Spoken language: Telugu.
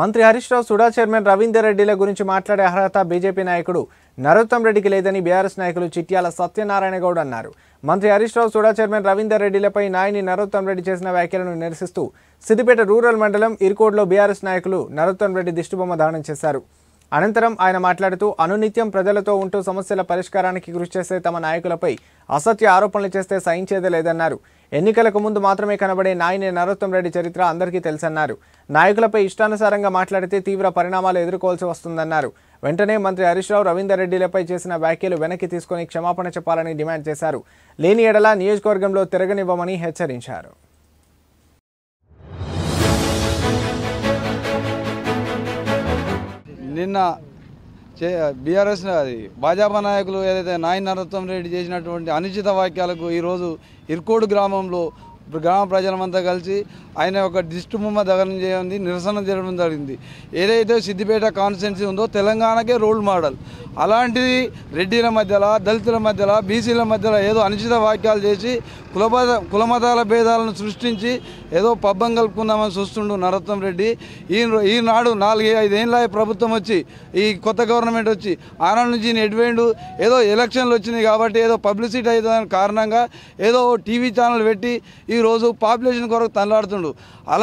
మంత్రి హరీష్ రావు సుడా చైర్మన్ రవీందర్ రెడ్డిల గురించి మాట్లాడే అర్హత బీజేపీ నాయకుడు నరోత్తం రెడ్డికి లేదని బీఆర్ఎస్ నాయకులు చిట్యాల సత్యనారాయణ గౌడ్ అన్నారు మంత్రి హరీష్ రావు సుడా చైర్మన్ రవీందర్ రెడ్డిలపై నాయని నరోత్తం రెడ్డి చేసిన వ్యాఖ్యలను నిరసిస్తూ సిద్దిపేట రూరల్ మండలం ఇరుకోడ్లో బీఆర్ఎస్ నాయకులు నరోత్తం రెడ్డి దిష్టిబొమ్మ దానం చేశారు అనంతరం ఆయన మాట్లాడుతూ అనునిత్యం ప్రజలతో ఉంటూ సమస్యల పరిష్కారానికి కృషి చేసే తమ నాయకులపై అసత్య ఆరోపణలు చేస్తే సహించేదే లేదన్నారు ఎన్నికలకు ముందు మాత్రమే కనబడే నాయని నరోత్తం రెడ్డి చరిత్ర అందరికీ తెలుసన్నారు నాయకులపై ఇష్టానుసారంగా మాట్లాడితే తీవ్ర పరిణామాలు ఎదుర్కోవాల్సి వస్తుందన్నారు వెంటనే మంత్రి హరీష్ రావు రవీందర్ రెడ్డిలపై చేసిన వ్యాఖ్యలు వెనక్కి తీసుకుని క్షమాపణ చెప్పాలని డిమాండ్ చేశారు లేని ఎడల నియోజకవర్గంలో తిరగనివ్వమని హెచ్చరించారు నిన్న చే బీఆర్ఎస్ అది భాజపా నాయకులు ఏదైతే నాయన నరోత్తం రెడ్డి చేసినటువంటి అనుచిత వాక్యాలకు ఈరోజు ఇర్కోడు గ్రామంలో గ్రామ ప్రజలమంతా కలిసి ఆయన ఒక దిష్టి బొమ్మ దగ్గర చేయండి నిరసన జరగడం జరిగింది ఏదైతే సిద్దిపేట కాన్స్టిట్యున్సీ ఉందో తెలంగాణకే రోల్ మోడల్ అలాంటిది రెడ్డిల మధ్యలో దళితుల మధ్యలో బీసీల మధ్యలో ఏదో అనుచిత వాక్యాలు చేసి కులబద కులమతాల భేదాలను సృష్టించి ఏదో పబ్బం కలుపుకుందామని చూస్తుండు నరోత్తం రెడ్డి ఈ ఈనాడు నాలుగు ఐదేళ్ళ ప్రభుత్వం వచ్చి ఈ కొత్త గవర్నమెంట్ వచ్చి ఆనాడు నుంచి ఎడ్వేండు ఏదో ఎలక్షన్లు వచ్చినాయి కాబట్టి ఏదో పబ్లిసిటీ అయిన కారణంగా ఏదో టీవీ ఛానల్ పెట్టి ఈరోజు పాపులేషన్ కొరకు తనలాడుతుండు అలా